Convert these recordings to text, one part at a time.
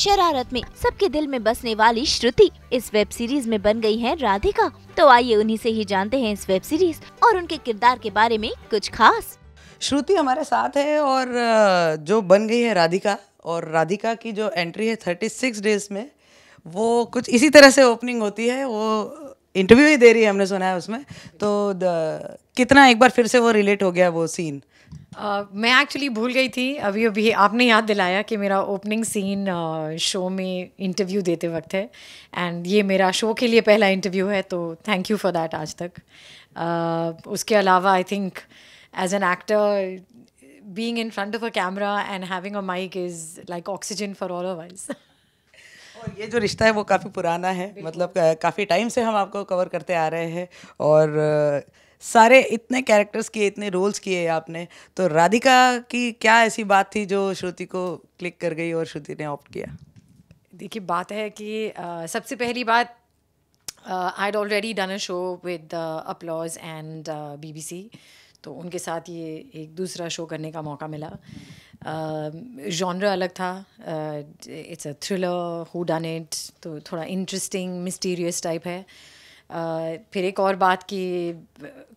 शरारत में सबके दिल में बसने वाली श्रुति इस वेब सीरीज में बन गई है राधिका तो आइए उन्हीं से ही जानते हैं इस वेब सीरीज और उनके किरदार के बारे में कुछ खास श्रुति हमारे साथ है और जो बन गई है राधिका और राधिका की जो एंट्री है थर्टी सिक्स डेज में वो कुछ इसी तरह से ओपनिंग होती है वो इंटरव्यू ही दे रही है हमने सुना है उसमें तो कितना एक बार फिर से वो रिलेट हो गया वो सीन मैं एक्चुअली भूल गई थी अभी अभी आपने याद दिलाया कि मेरा ओपनिंग सीन शो में इंटरव्यू देते वक्त है एंड ये मेरा शो के लिए पहला इंटरव्यू है तो थैंक यू फॉर दैट आज तक उसके अलावा I think as an actor being in front of a camera and having a mic is like oxygen for all of और ये जो रिश्ता है वो काफ़ी पुराना है मतलब काफ़ी टाइम से हम आपको कवर करते आ रहे हैं और uh, सारे इतने कैरेक्टर्स किए इतने रोल्स किए आपने तो राधिका की क्या ऐसी बात थी जो श्रुति को क्लिक कर गई और श्रुति ने ऑप्ट किया देखिए बात है कि आ, सबसे पहली बात I already done a show with applause and BBC तो उनके साथ ये एक दूसरा शो करने का मौका मिला जॉनर uh, अलग था it's a thriller whodunit तो थोड़ा इंटरेस्टिंग मिस्टीरियस टाइप है फिर एक और बात कि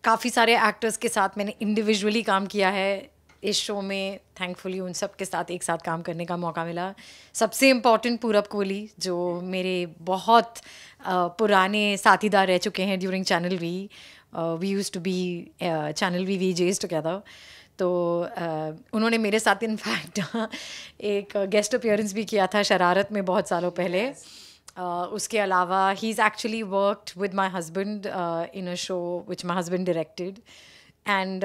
काफ़ी सारे एक्टर्स के साथ मैंने इंडिविजुअली काम किया है इस शो में थैंकफुली उन सब के साथ एक साथ काम करने का मौका मिला सबसे इम्पॉर्टेंट पूरब कोहली जो मेरे बहुत पुराने साथीदार रह चुके हैं during channel V we used to be channel V VJs together तो uh, उन्होंने मेरे साथ इनफैक्ट एक गेस्ट अपियरेंस भी किया था शरारत में बहुत सालों पहले yes. उसके अलावा he is actually worked with my husband in a show which my husband directed and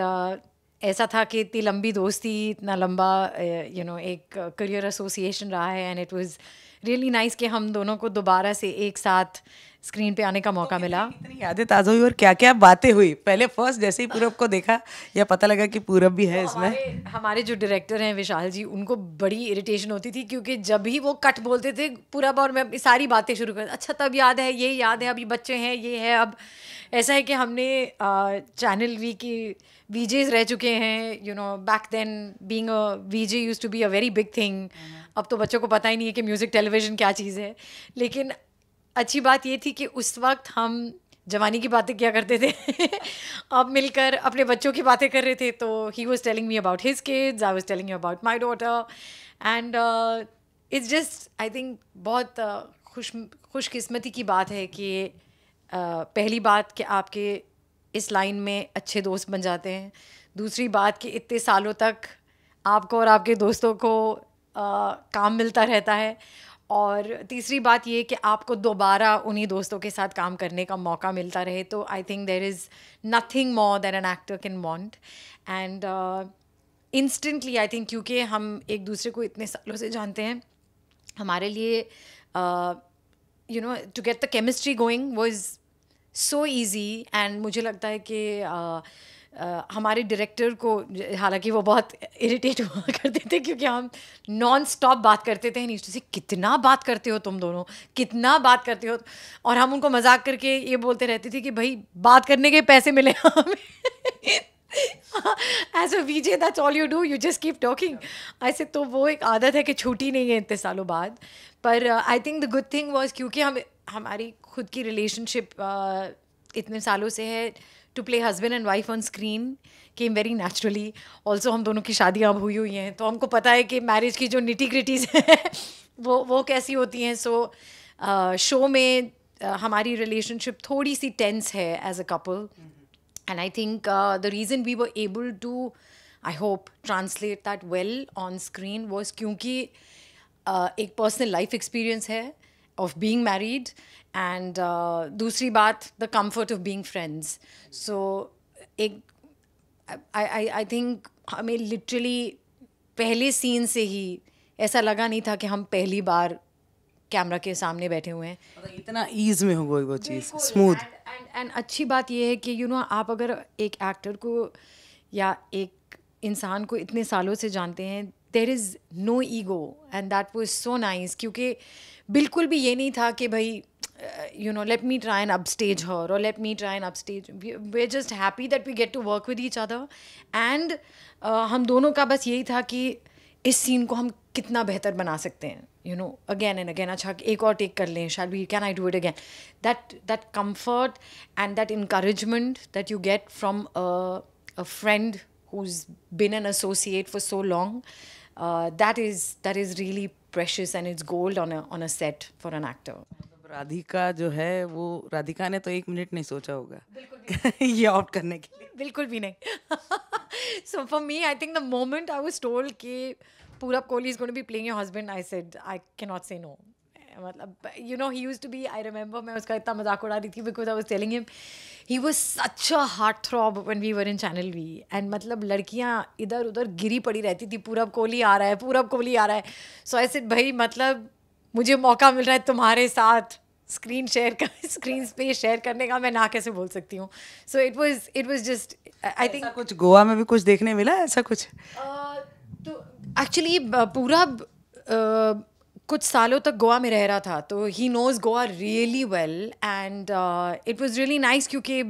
ऐसा था कि इतनी लंबी दोस्ती इतना लंबा यू नो एक करियर एसोसिएशन रहा है and it was really nice कि हम दोनों को दोबारा से एक साथ स्क्रीन पे आने का मौका तो मिला इतनी यादें ताज़ा हुई और क्या क्या बातें हुई पहले फर्स्ट जैसे ही पूरब को देखा या पता लगा कि पूरब भी है तो इसमें हमारे, हमारे जो डायरेक्टर हैं विशाल जी उनको बड़ी इरिटेशन होती थी क्योंकि जब ही वो कट बोलते थे पूरब और मैं सारी बातें शुरू कर अच्छा तब याद है ये याद है अभी बच्चे हैं ये है अब ऐसा है कि हमने चैनल वी की वीजेज रह चुके हैं you know back then being a VJ used to be a very big thing अब तो बच्चों को पता ही नहीं है कि म्यूज़िक टेलीविज़न क्या चीज़ है लेकिन अच्छी बात ये थी कि उस वक्त हम जवानी की बातें किया करते थे अब मिलकर अपने बच्चों की बातें कर रहे थे तो he was telling me about his kids I was telling you about my daughter and it's just I think बहुत uh, खुश खुशकिस्मती की बात है कि पहली बात कि आपके इस लाइन में अच्छे दोस्त बन जाते हैं दूसरी बात कि इतने सालों तक आपको और आपके दोस्तों को आ, काम मिलता रहता है और तीसरी बात ये कि आपको दोबारा उन्हीं दोस्तों के साथ काम करने का मौका मिलता रहे तो I think there is nothing more than an actor can want and instantly I think क्योंकि हम एक दूसरे को इतने सालों से जानते हैं हमारे लिए uh, you know to get the chemistry going वो इज़ सो ईजी एंड मुझे लगता है कि uh, हमारे डायरेक्टर को हालांकि वो बहुत इरिटेट हुआ करते थे क्योंकि हम नॉन स्टॉप बात करते थे नीचे से कितना बात करते हो तुम दोनों कितना बात करते हो और हम उनको मजाक करके ये बोलते रहते थे कि भाई बात करने के पैसे मिले हमें एज अ वीजे जे that's all you do you just keep talking ऐसे तो वो एक आदत है कि छूटी नहीं है इतने सालों बाद पर I think the good thing was क्योंकि हम हमारी खुद की रिलेशनशिप uh, इतने सालों से है to play husband and wife on screen came very naturally also हम दोनों की शादियाँ अब हुई हुई हैं तो हमको पता है कि मैरिज की जो निटी ग्रिटीज हैं वो वो कैसी होती हैं सो so, शो uh, में uh, हमारी रिलेशनशिप थोड़ी सी टेंस है as a couple and I think the reason we we able to I hope translate that well on screen was क्योंकि एक पर्सनल लाइफ एक्सपीरियंस है ऑफ बींग मैरिड एंड दूसरी बात the comfort of being friends so एक I think हमें literally पहले scene से ही ऐसा लगा नहीं था कि हम पहली बार कैमरा के सामने बैठे हुए हैं मतलब इतना ईज में हो गई वो चीज़ स्मूथ एंड अच्छी बात यह है कि यू नो आप अगर एक एक्टर को या एक इंसान को इतने सालों से जानते हैं there is no ego and that was so nice क्योंकि बिल्कुल भी ये नहीं था कि भाई you know let me try and stage her और let me try and up stage we just happy that we get to work with each other and हम दोनों का बस यही था कि इस सीन को हम कितना बेहतर बना सकते हैं you know again and again अच्छा एक और टेक कर लें शायद we can I do it again that that comfort and that encouragement that you get from a friend who's been an associate for so long uh, that is that is really precious and it's gold on a on a set for Radhika जो है वो राधिका ने तो एक minute नहीं सोचा होगा ये आउट करने के लिए बिल्कुल भी नहीं so for me I think the moment I was told कि Purab Kohli is going be playing your husband I said I can not say no मतलब you know he used to be I remember मैं उसका इतना मजाक उड़ा रही थी because I was telling him he was such a heartthrob one we were in channel V and मतलब लड़कियाँ इधर उधर गिरी पड़ी रहती थी पूरब कोहली आ रहा है पूरब कोहली आ रहा है सो आई सेड भाई मतलब मुझे मौका मिल रहा है तुम्हारे साथ स्क्रीन शेयर कर स्क्रीन पे शेयर करने का मैं ना कैसे बोल सकती हूँ so it was it was just I think कुछ गोवा में भी कुछ देखने मिला ऐसा कुछ uh, एक्चुअली uh, पूरा uh, कुछ सालों तक गोवा में रह रहा था तो he knows Goa really well and it was really nice क्योंकि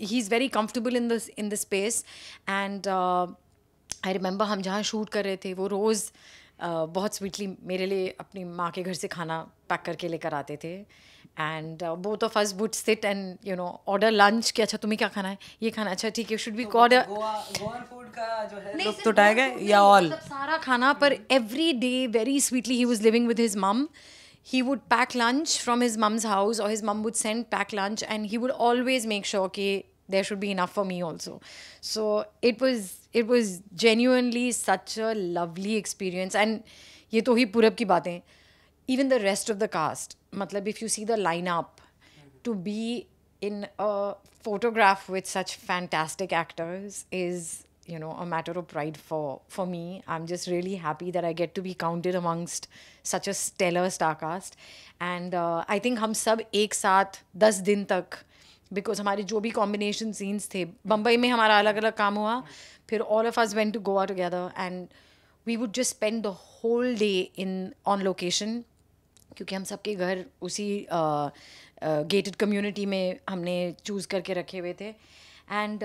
he is very comfortable in this in the space and I remember हम जहाँ शूट कर रहे थे वो रोज़ uh, बहुत स्वीटली मेरे लिए अपनी माँ के घर से खाना पैक करके लेकर आते थे and both of us would sit and you know order lunch कि अच्छा तुम्हें क्या खाना है ये खाना अच्छा ठीक है शुड बी कॉड तो टाइगर या ऑल सारा खाना पर every day very sweetly he was living with his mum he would pack lunch from his mum's house or his mum would send pack lunch and he would always make sure okay there should be enough for me also so it was it was genuinely such a lovely experience and ये तो ही पूरब की बातें even the rest of the cast matlab, if you see the lineup, to be in a photograph with such fantastic actors is you know a matter of pride for for me i'm just really happy that i get to be counted amongst such a stellar star cast and uh, i think hum sab ek saath 10 din tak because हमारे जो भी combination scenes थे बम्बई में हमारा अलग अलग काम हुआ फिर all of us went to Goa together and we would just spend the whole day in on location. क्योंकि हम सबके घर उसी गेटेड uh, कम्युनिटी uh, में हमने चूज़ करके रखे हुए थे एंड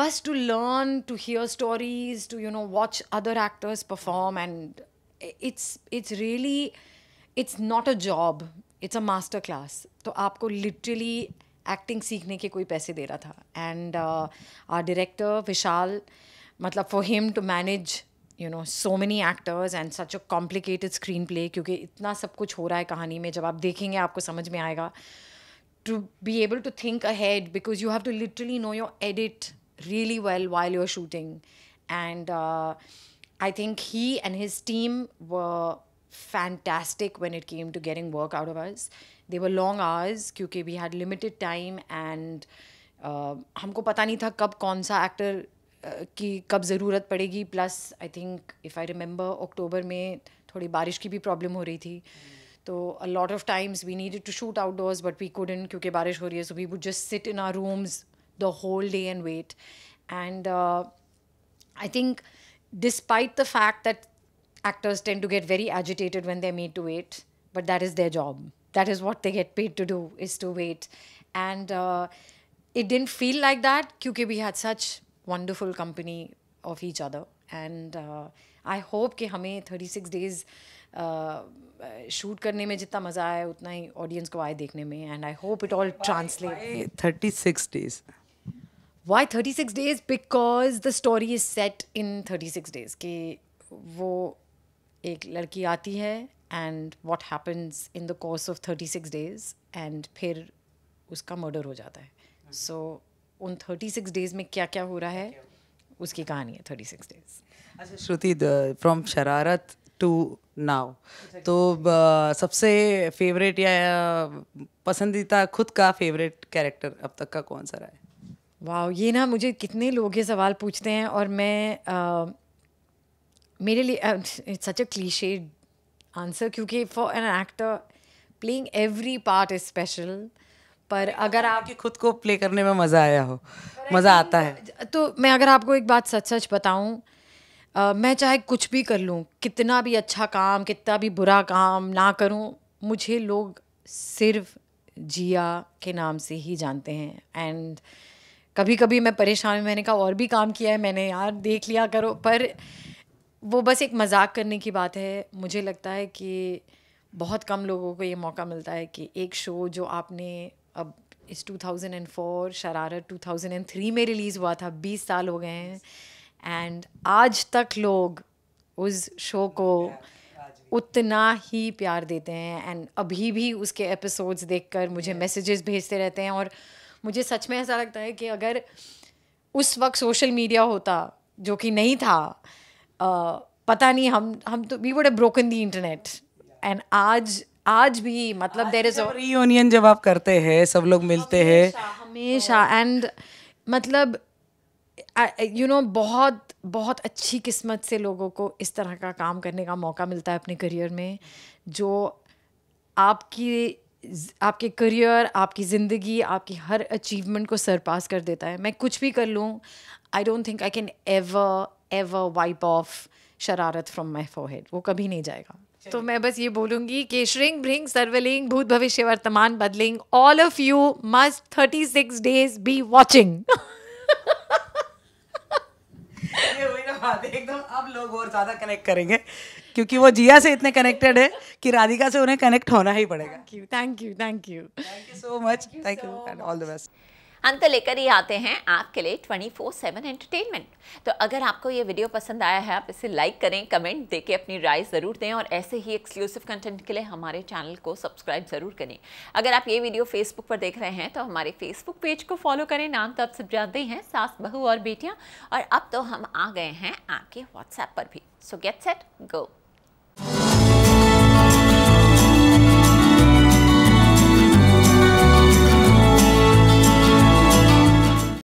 बस to learn to hear stories to you know watch other actors perform and it's it's really it's not a job it's a master class तो आपको लिटरली एक्टिंग सीखने के कोई पैसे दे रहा था एंड आर डायरेक्टर विशाल मतलब for him to manage you know so many actors and such a complicated screenplay क्योंकि इतना सब कुछ हो रहा है कहानी में जब आप देखेंगे आपको समझ में आएगा to be able to think ahead because you have to literally know your edit really well while your shooting and I think he and his team were fantastic when it came to getting work out of ours they were long hours क्योंकि we had limited time and हमको पता नहीं था कब कौन सा actor की कब ज़रूरत पड़ेगी plus I think if I remember अक्टूबर में थोड़ी बारिश की भी प्रॉब्लम हो रही थी तो a lot of times we need to shoot outdoors but we couldn't क्योंकि बारिश हो रही है so we would just sit in our rooms the whole day and wait and I think despite the fact that actors tend to get very agitated when they made to wait but that is their job that is what they get paid to do is to wait and it didn't feel like that क्योंकि we had such wonderful company of each other. And I hope कि हमें thirty six days shoot करने में जितना मज़ा आया उतना ही audience को आए देखने में and I hope it all translate thirty six days why thirty six days because the story is set in thirty six days कि वो एक लड़की आती है and what happens in the course of thirty six days and फिर उसका murder हो जाता है सो so, उन थर्टी सिक्स डेज में क्या क्या हो रहा है उसकी कहानी है थर्टी सिक्स डेज अच्छा Shruti from Shararat to now तो सबसे फेवरेट या पसंदीदा खुद का फेवरेट कैरेक्टर अब तक का कौन सा रहा है वाह ये ना मुझे कितने लोग ये सवाल पूछते हैं और मैं uh, मेरे लिए सच अ क्लीशेड आंसर क्योंकि for an actor playing every part is special पर अगर आपके खुद को प्ले करने में मज़ा आया हो मज़ा आता है तो मैं अगर आपको एक बात सच सच बताऊं मैं चाहे कुछ भी कर लूँ कितना भी अच्छा काम कितना भी बुरा काम ना करूँ मुझे लोग सिर्फ जिया के नाम से ही जानते हैं एंड कभी कभी मैं परेशान मैंने कहा और भी काम किया है मैंने यार देख लिया करो पर वो बस एक मजाक करने की बात है मुझे लगता है कि बहुत कम लोगों को ये मौका मिलता है कि एक शो जो आपने अब इस 2004 शरारत 2003 में रिलीज़ हुआ था 20 साल हो गए हैं एंड आज तक लोग उस शो को उतना ही प्यार देते हैं एंड अभी भी उसके एपिसोड्स देखकर मुझे मैसेजेस भेजते रहते हैं और मुझे सच में ऐसा लगता है कि अगर उस वक्त सोशल मीडिया होता जो कि नहीं था आ, पता नहीं हम हम तो we would a broken the internet and आज आज भी मतलब देर इज रीयूनियन जब आप करते हैं सब लोग मिलते हैं हमेशा एंड मतलब यू नो बहुत बहुत अच्छी किस्मत से लोगों को इस तरह का काम करने का मौका मिलता है अपने करियर में जो आपकी आपके करियर आपकी ज़िंदगी आपकी हर अचीवमेंट को सरपास कर देता है मैं कुछ भी कर लूँ I don't think I can ever ever wipe off Shararat from my forehead वो कभी नहीं जाएगा तो मैं बस ये बोलूंगी कि श्रिंग भ्रिंग सर्वलिंग भूत भविष्य वर्तमान बदलिंग all of you must thirty six days be watching एकदम अब लोग और ज़्यादा कनेक्ट करेंगे क्योंकि वो जिया से इतने कनेक्टेड है कि राधिका से उन्हें कनेक्ट होना ही पड़ेगा thank you thank you thank you so much thank you and all the best हम तो लेकर ही आते हैं आपके लिए 24/7 एंटरटेनमेंट तो अगर आपको ये वीडियो पसंद आया है आप इसे लाइक करें कमेंट देके अपनी राय ज़रूर दें और ऐसे ही एक्सक्लूसिव कंटेंट के लिए हमारे चैनल को सब्सक्राइब ज़रूर करें अगर आप ये वीडियो फेसबुक पर देख रहे हैं तो हमारे फेसबुक पेज को फॉलो करें नाम तो आप सब जानते हैं सास बहू और बेटियाँ और अब तो हम आ गए हैं आपके व्हाट्सएप पर भी सो गेट सेट गो